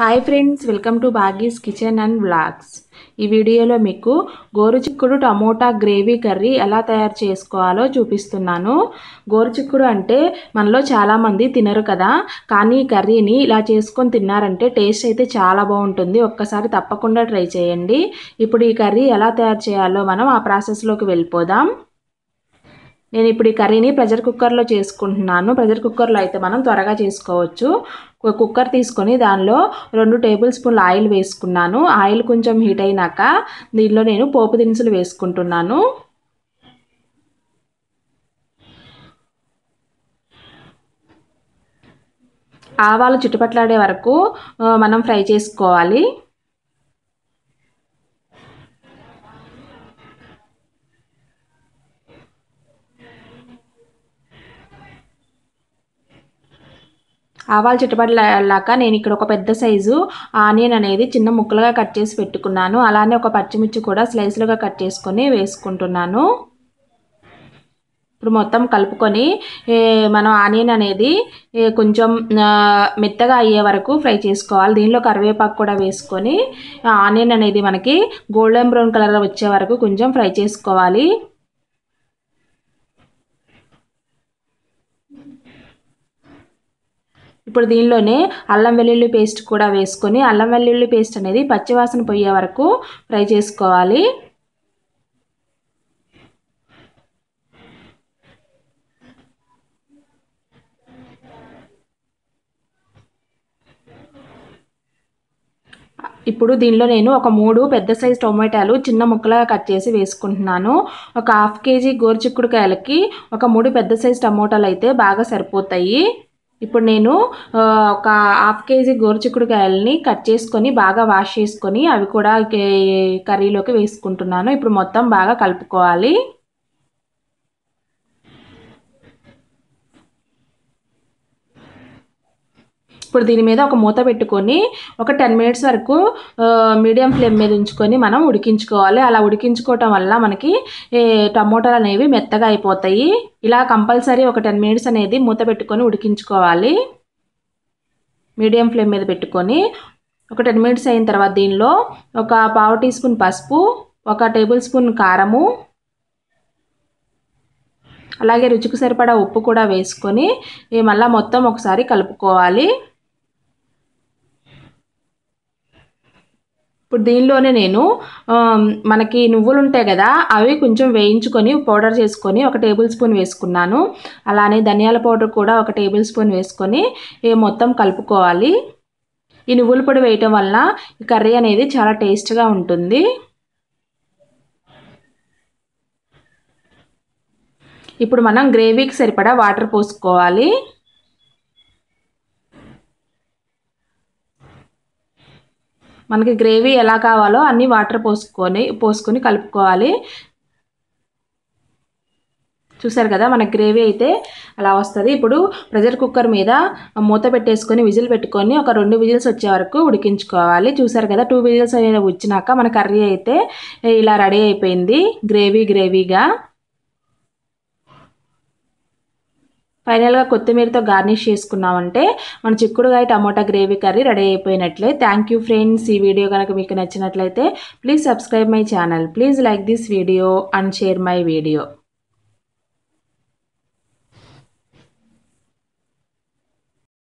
hi friends welcome to బాగీస్ kitchen and blogs ఈ వీడియోలో మీకు గోరుచిక్కుడు టమోటా గ్రేవీ కర్రీ ఎలా తయారు చేసుకోవాలో చూపిస్తున్నాను గోరుచిక్కుడు అంటే మనలో చాలామంది తినరు కదా కానీ ఈ కర్రీని ఇలా చేసుకొని తిన్నారంటే టేస్ట్ అయితే చాలా బాగుంటుంది ఒక్కసారి తప్పకుండా ట్రై చేయండి ఇప్పుడు ఈ కర్రీ ఎలా తయారు చేయాలో మనం ఆ ప్రాసెస్లోకి వెళ్ళిపోదాం నేను ఇప్పుడు ఈ కర్రీని ప్రెషర్ కుక్కర్లో చేసుకుంటున్నాను ప్రెషర్ కుక్కర్లో అయితే మనం త్వరగా చేసుకోవచ్చు కుక్కర్ తీసుకొని దానిలో రెండు టేబుల్ స్పూన్ల ఆయిల్ వేసుకున్నాను ఆయిల్ కొంచెం హీట్ అయినాక దీనిలో నేను పోపు దినుసులు వేసుకుంటున్నాను ఆవాలు చుట్టుపట్లాడే వరకు మనం ఫ్రై చేసుకోవాలి ఆవాలు చిట్టపడలాక నేను ఇక్కడ ఒక పెద్ద సైజు ఆనియన్ అనేది చిన్న ముక్కలుగా కట్ చేసి పెట్టుకున్నాను అలానే ఒక పచ్చిమిర్చి కూడా స్లైస్లుగా కట్ చేసుకొని వేసుకుంటున్నాను ఇప్పుడు మొత్తం కలుపుకొని మనం ఆనియన్ అనేది కొంచెం మెత్తగా అయ్యే వరకు ఫ్రై చేసుకోవాలి దీనిలో కరివేపాకు కూడా వేసుకొని ఆనియన్ అనేది మనకి గోల్డెన్ బ్రౌన్ కలర్ వచ్చే వరకు కొంచెం ఫ్రై చేసుకోవాలి ఇప్పుడు దీనిలోనే అల్లం వెల్లుల్లి పేస్ట్ కూడా వేసుకొని అల్లం వెల్లుల్లి పేస్ట్ అనేది పచ్చివాసన పోయే వరకు ఫ్రై చేసుకోవాలి ఇప్పుడు దీనిలో నేను ఒక మూడు పెద్ద సైజు టొమాటాలు చిన్న ముక్కలుగా కట్ చేసి వేసుకుంటున్నాను ఒక హాఫ్ కేజీ గోరుచిక్కుడుకాయలకి ఒక మూడు పెద్ద సైజు టమోటాలు అయితే బాగా సరిపోతాయి ఇప్పుడు నేను ఒక హాఫ్ కేజీ గోరుచిక్కుడుకాయలని కట్ చేసుకొని బాగా వాష్ చేసుకొని అవి కూడా కర్రీలోకి వేసుకుంటున్నాను ఇప్పుడు మొత్తం బాగా కలుపుకోవాలి ఇప్పుడు దీని మీద ఒక మూత పెట్టుకొని ఒక టెన్ మినిట్స్ వరకు మీడియం ఫ్లేమ్ మీద ఉంచుకొని మనం ఉడికించుకోవాలి అలా ఉడికించుకోవటం వల్ల మనకి టమోటాలు అనేవి మెత్తగా అయిపోతాయి ఇలా కంపల్సరీ ఒక టెన్ మినిట్స్ అనేది మూత పెట్టుకొని ఉడికించుకోవాలి మీడియం ఫ్లేమ్ మీద పెట్టుకొని ఒక టెన్ మినిట్స్ అయిన తర్వాత దీనిలో ఒక పావు టీ స్పూన్ పసుపు ఒక టేబుల్ స్పూన్ కారము అలాగే రుచికి సరిపడా ఉప్పు కూడా వేసుకొని మళ్ళీ మొత్తం ఒకసారి కలుపుకోవాలి ఇప్పుడు దీనిలోనే నేను మనకి నువ్వులు ఉంటాయి కదా అవి కొంచెం వేయించుకొని పౌడర్ చేసుకొని ఒక టేబుల్ స్పూన్ వేసుకున్నాను అలానే ధనియాల పౌడర్ కూడా ఒక టేబుల్ స్పూన్ వేసుకొని మొత్తం కలుపుకోవాలి ఈ నువ్వుల పొడి వేయటం వల్ల ఈ కర్రీ అనేది చాలా టేస్ట్గా ఉంటుంది ఇప్పుడు మనం గ్రేవీకి సరిపడా వాటర్ పోసుకోవాలి మనకి గ్రేవీ ఎలా కావాలో అన్ని వాటర్ పోసుకొని పోసుకొని కలుపుకోవాలి చూసారు కదా మన గ్రేవీ అయితే అలా వస్తుంది ఇప్పుడు ప్రెషర్ కుక్కర్ మీద మూత పెట్టేసుకొని విజిల్ పెట్టుకొని ఒక రెండు విజిల్స్ వచ్చే వరకు ఉడికించుకోవాలి చూసారు కదా టూ విజిల్స్ వచ్చినాక మన కర్రీ అయితే ఇలా రెడీ అయిపోయింది గ్రేవీ గ్రేవీగా ఫైనల్గా కొత్తిమీరతో గార్నిష్ చేసుకున్నామంటే మన చిక్కుడుగాయ టమోటా గ్రేవీ కర్రీ రెడీ అయిపోయినట్లే థ్యాంక్ యూ ఫ్రెండ్స్ ఈ వీడియో కనుక మీకు నచ్చినట్లయితే please subscribe my channel please like this video and share my video